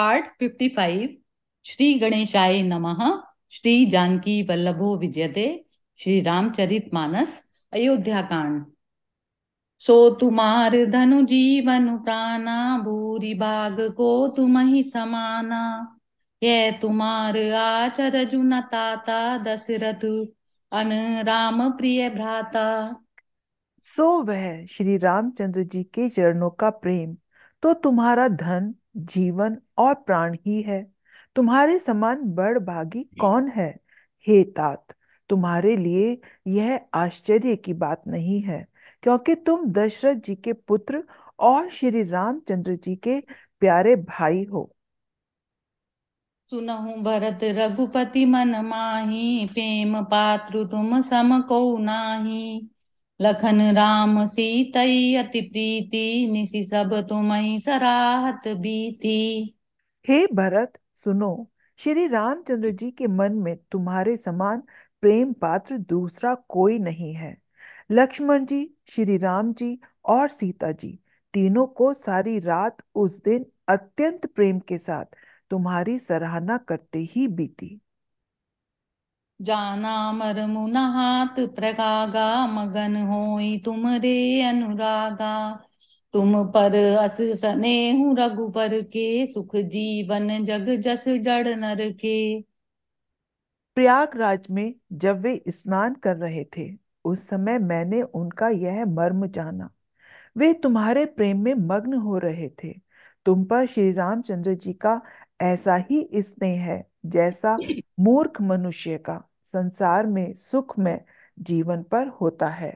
part 55 Shri गणेशाय नमः श्री जानकी वल्लभो विजयते श्री रामचरित मानस अयोध्या कांड सो तुमार धनु जीवन प्राणा भूरी बाग को तुम ही समाना ये तुमार आचर जुन ताता दशरथ अन राम प्रिय भ्राता सो वह श्री रामचंद्र जी के चरणों का प्रेम तो तुम्हारा धन जीवन और प्राण ही है तुम्हारे समान बड़ भागी कौन है हे तात तुम्हारे लिए यह आश्चर्य की बात नहीं है क्योंकि तुम दशरथ जी के पुत्र और श्री रामचंद्र जी के प्यारे भाई हो सुनहु भरत रघुपति मन माही प्रेम पात्र तुम सम को नाही लखन राम सीतई अति प्रीति निशि सब तुम्हें सराहत बीती हे भरत सुनो श्री रामचंद्र जी के मन में तुम्हारे समान प्रेम पात्र दूसरा कोई नहीं है लक्ष्मण जी श्री राम जी और सीता जी तीनों को सारी रात उस दिन अत्यंत प्रेम के साथ तुम्हारी सराहना करते ही बीती जाना मुनाहात प्रगागा मगन होई तुम रे अनुरागा तुम पर अस सने हूँ पर के सुख जीवन जग जस जड़ नर के प्रयागराज में जब वे स्नान कर रहे थे उस समय मैंने उनका यह मर्म जाना वे तुम्हारे प्रेम में मग्न हो रहे थे तुम पर श्री रामचंद्र जी का ऐसा ही स्नेह है जैसा मूर्ख मनुष्य का संसार में सुख में जीवन पर होता है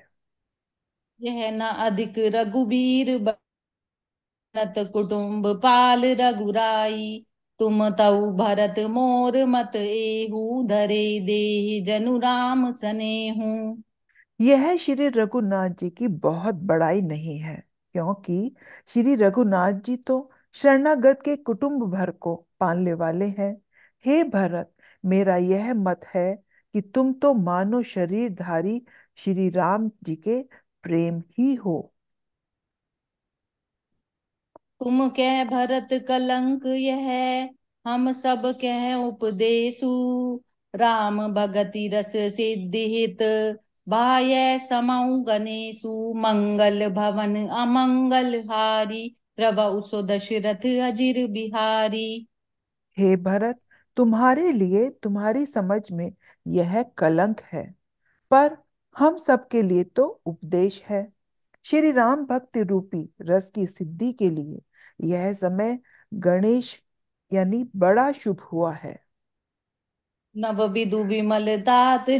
यह न अधिक रघुबीर भरत कुटुंब पाल रघुराई तुम तव भरत मोर मत एहू धरे दे जनु राम हूं यह श्री रघुनाथ जी की बहुत बड़ाई नहीं है क्योंकि श्री रघुनाथ जी तो शरणागत के कुटुंब भर को पालने वाले हैं हे भरत मेरा यह मत है कि तुम तो मानो शरीरधारी श्री राम जी के प्रेम ही हो तुम कह भरत कलंक यह हम सब कह उपदेशु राम भगति रस सिद्धित भाय समु गणेशु मंगल भवन अमंगल हारी त्रवसो दशरथ अजिर बिहारी हे भरत तुम्हारे लिए तुम्हारी समझ में यह कलंक है पर हम सबके लिए तो उपदेश है श्री राम भक्ति रूपी रस की सिद्धि के लिए यह समय गणेश यानी बड़ा शुभ हुआ है नव विदु विमल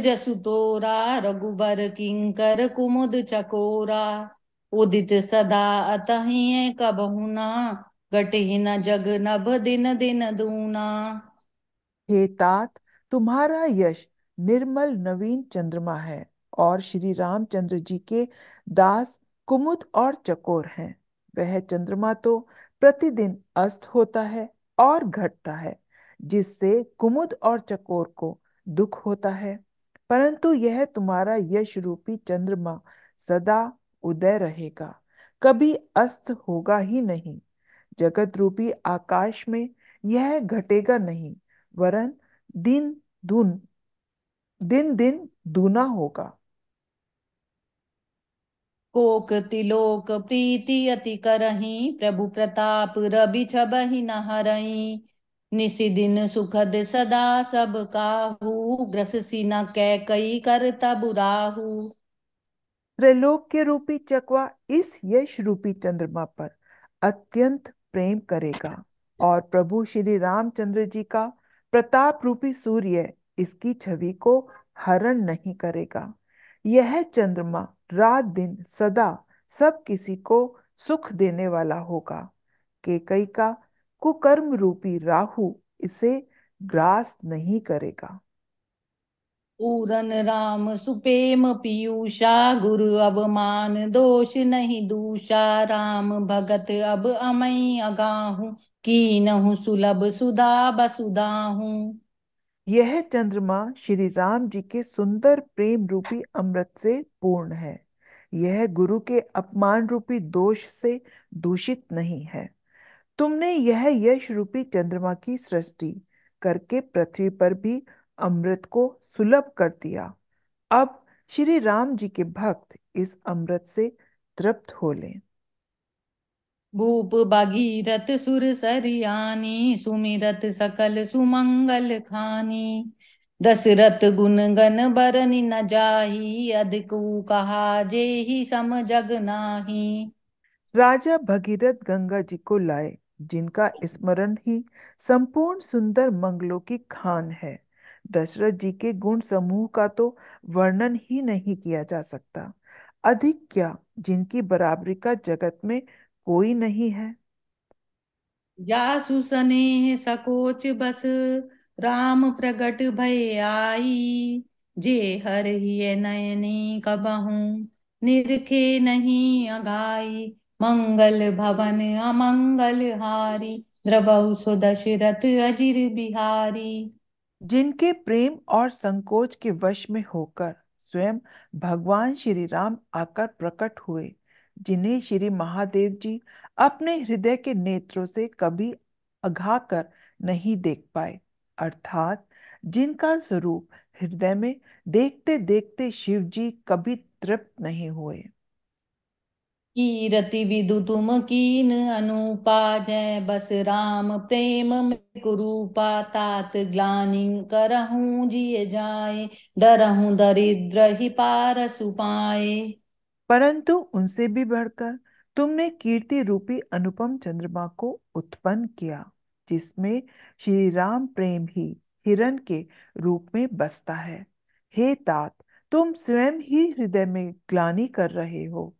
जसु तोरा रघुबर किंकर कुमुद चकोरा उदित सदा अतः कबहुना न जग नभ दिन दिन दूना हे तात तुम्हारा यश निर्मल नवीन चंद्रमा है और श्री रामचंद्र जी के दास कुमुद और चकोर हैं वह चंद्रमा तो प्रतिदिन अस्त होता है और घटता है जिससे कुमुद और चकोर को दुख होता है परंतु यह तुम्हारा यश रूपी चंद्रमा सदा उदय रहेगा कभी अस्त होगा ही नहीं जगत रूपी आकाश में यह घटेगा नहीं वरन दिन दून दिन दिन दूना होगा कोक तिलोक प्रीति अति करही प्रभु प्रताप रवि छबहि न हरही निसी दिन सुखद सदा सब काहू ग्रस सीना कह कई कर तब बुराहू त्रिलोक के रूपी चकवा इस यश रूपी चंद्रमा पर अत्यंत प्रेम करेगा और प्रभु श्री रामचंद्र जी का प्रताप रूपी सूर्य इसकी छवि को हरण नहीं करेगा यह चंद्रमा रात दिन सदा सब किसी को सुख देने वाला होगा केकई का कुकर्म रूपी राहु इसे ग्रास नहीं करेगा पूरन राम सुपेम पीयूषा गुरु अब मान दोष नहीं दूषा राम भगत अब अमय अगाहू की नहु सुलभ सुधा बसुदा हूँ यह चंद्रमा श्री राम जी के सुंदर प्रेम रूपी अमृत से पूर्ण है यह गुरु के अपमान रूपी दोष से दूषित नहीं है तुमने यह यश रूपी चंद्रमा की सृष्टि करके पृथ्वी पर भी अमृत को सुलभ कर दिया अब श्री राम जी के भक्त इस अमृत से तृप्त हो लें भूप भगीरथ सुर सरियानी सुमिरत सकल सुमंगल खानी दशरथ गुण गण बरनि न जाही अधिकु कहा जे ही सम जग नाही राजा भगीरथ गंगा जी को लाए जिनका स्मरण ही संपूर्ण सुंदर मंगलों की खान है दशरथ जी के गुण समूह का तो वर्णन ही नहीं किया जा सकता अधिक क्या जिनकी बराबरी का जगत में कोई नहीं है या सने सकोच बस राम प्रगट भय आई जे हर ही नयनी कबहू निरखे नहीं अगाई मंगल भवन अमंगल हारी द्रबहु सुदशरथ अजिर बिहारी जिनके प्रेम और संकोच के वश में होकर स्वयं भगवान श्री राम आकर प्रकट हुए जिन्हें श्री महादेव जी अपने हृदय के नेत्रों से कभी अघा कर नहीं देख पाए अर्थात जिनका स्वरूप हृदय में देखते देखते शिव जी कभी तृप्त नहीं हुए कीरति विदु तुम कीन अनुपा जय बस राम प्रेम में कुरूपा तात ग्लानि करहूं जिय जाए डरहूं दरिद्र ही पार सुपाए परंतु उनसे भी बढ़कर तुमने कीर्ति रूपी अनुपम चंद्रमा को उत्पन्न किया जिसमें श्री राम प्रेम ही हिरण के रूप में बसता है हे तात तुम स्वयं ही हृदय में ग्लानि कर रहे हो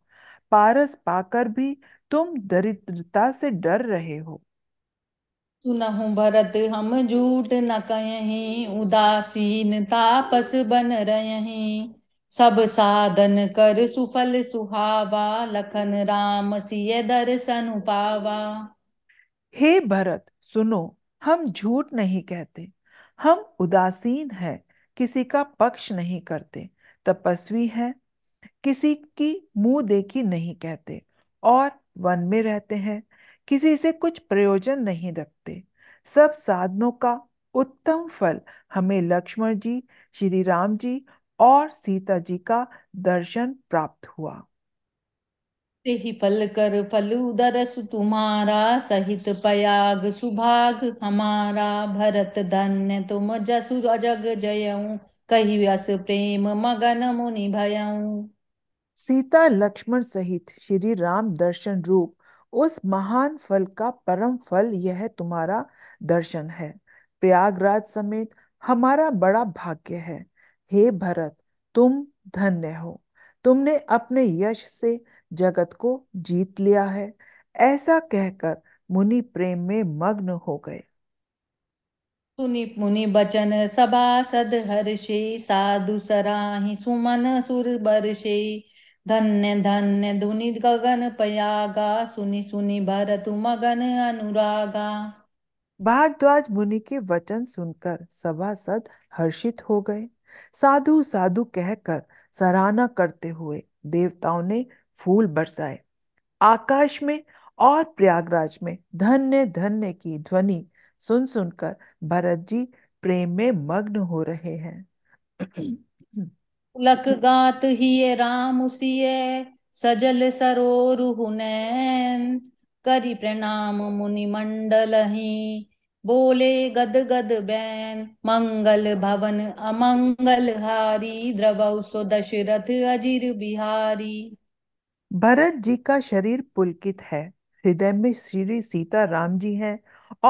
पारस पाकर भी तुम दरिद्रता से डर रहे हो सुनहु भरत हम झूठ न कहीं उदासीन तापस बन रहे सब साधन कर सुफल सुहावा लखन राम सिय दर्शन पावा हे भरत सुनो हम झूठ नहीं कहते हम उदासीन है किसी का पक्ष नहीं करते तपस्वी है किसी की मुंह देखी नहीं कहते और वन में रहते हैं किसी से कुछ प्रयोजन नहीं रखते सब साधनों का उत्तम फल हमें लक्ष्मण जी श्री राम जी और सीता जी का दर्शन प्राप्त हुआ ही पल कर फलू दरस तुम्हारा सहित पयाग सुभाग हमारा भरत धन्य तुम जसु अजग जयऊ कही व्यस प्रेम मगन मुनि भयऊ सीता लक्ष्मण सहित श्री राम दर्शन रूप उस महान फल का परम फल यह तुम्हारा दर्शन है प्रयागराज समेत हमारा बड़ा भाग्य है हे भरत तुम धन्य हो तुमने अपने यश से जगत को जीत लिया है ऐसा कहकर मुनि प्रेम में मग्न हो गए सुनि मुनि बचन सभा सद हर्षे साधु सराहि सुमन सुर बरषे धन्य धन्य धुनि गगन पयागा सुनी सुनि भरतु मगन अनुरागा भारद्वाज मुनि के वचन सुनकर सभासद हर्षित हो गए साधु साधु कहकर सराहना करते हुए देवताओं ने फूल बरसाए आकाश में और प्रयागराज में धन्य धन्य की ध्वनि सुन सुनकर भरत जी प्रेम में मग्न हो रहे हैं पुलक गात हिय राम उसिय सजल सरोर हुनैन करि प्रणाम मुनि मंडल ही बोले गद गद बैन मंगल भवन अमंगल हारी द्रव सो दशरथ अजिर बिहारी भरत जी का शरीर पुलकित है हृदय में श्री सीता राम जी हैं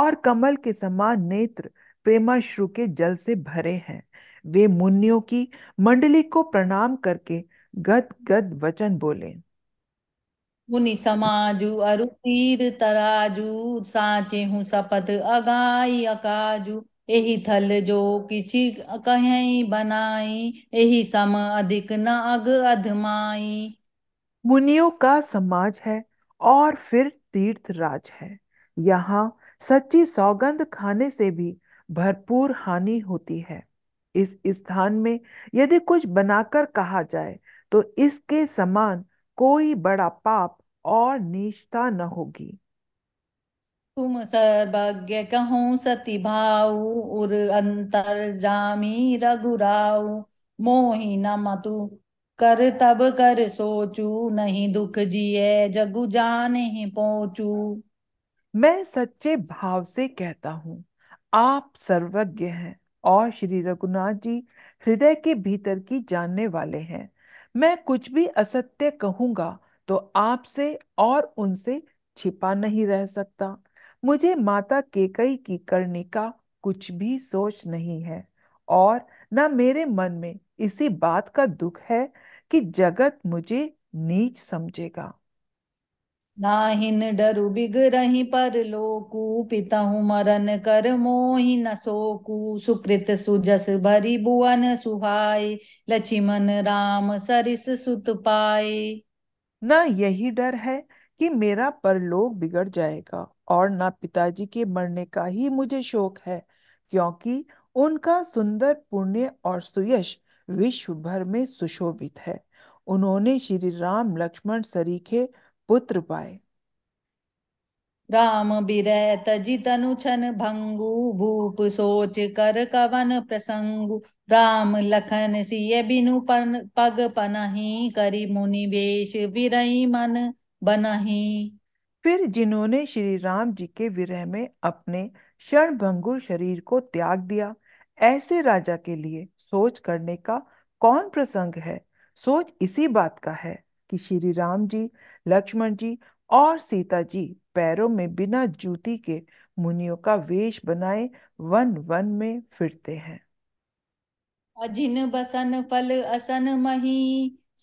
और कमल के समान नेत्र प्रेमाश्रु के जल से भरे हैं वे मुनियों की मंडली को प्रणाम करके गद गद वचन बोले मुनि समाजु अरु तीर तराजू साचे हूँ सपत अगाई अकाजू एही थल जो किछि कहीं बनाई एही सम अधिक न अग अधमाई मुनियों का समाज है और फिर तीर्थ राज है यहाँ सच्ची सौगंध खाने से भी भरपूर हानि होती है इस स्थान में यदि कुछ बनाकर कहा जाए तो इसके समान कोई बड़ा पाप और निष्ठा न होगी तुम सर्वज्ञ कहो सति भाऊ उर अंतर जामी रघुराऊ मोही न मतु कर तब कर सोचू नहीं दुख जिए जगु जा नहीं पहुंचू मैं सच्चे भाव से कहता हूँ आप सर्वज्ञ हैं और श्री रघुनाथ जी हृदय के भीतर की जानने वाले हैं मैं कुछ भी असत्य कहूंगा तो आपसे और उनसे छिपा नहीं रह सकता मुझे माता केकई की करने का कुछ भी सोच नहीं है और न मेरे मन में इसी बात का दुख है कि जगत मुझे नीच समझेगा नाहिन डरु बिग रही पर लोकू पितहु मरन कर मोहि न सोकू सुकृत सुजस भरी बुवन सुहाय लक्ष्मण राम सरिस सुत पाए न यही डर है कि मेरा परलोक बिगड़ जाएगा और ना पिताजी के मरने का ही मुझे शोक है क्योंकि उनका सुंदर पुण्य और सुयश विश्व भर में सुशोभित है उन्होंने श्री राम लक्ष्मण सरीखे पुत्र पाए राम बिरैत जितनु छन भंगु भूप सोच कर कवन प्रसंगु राम लखन सिय बिनु पन, पग पनही करी मुनि वेश विरई मन बनही फिर जिन्होंने श्री राम जी के विरह में अपने क्षण भंगुर शरीर को त्याग दिया ऐसे राजा के लिए सोच करने का कौन प्रसंग है सोच इसी बात का है कि श्री राम जी लक्ष्मण जी और सीता जी पैरों में बिना जूती के मुनियों का वेश बनाए वन वन में फिरते हैं अजिन बसन फल असन मही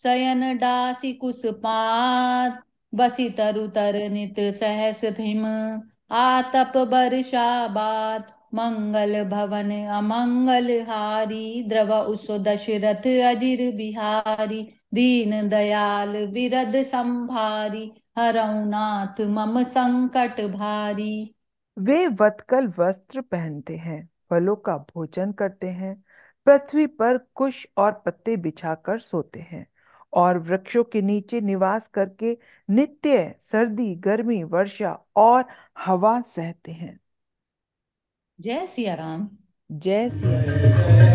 सयन डासी पात बसी तरु तर नित सहस थिम आतप बात मंगल भवन अमंगल हारी द्रव उसो दशरथ अजिर बिहारी दीन दयाल विरद संभारी हरौनाथ मम संकट भारी वे वत्कल वस्त्र पहनते हैं फलों का भोजन करते हैं पृथ्वी पर कुश और पत्ते बिछाकर सोते हैं और वृक्षों के नीचे निवास करके नित्य सर्दी गर्मी वर्षा और हवा सहते हैं जय सिया राम जय सिया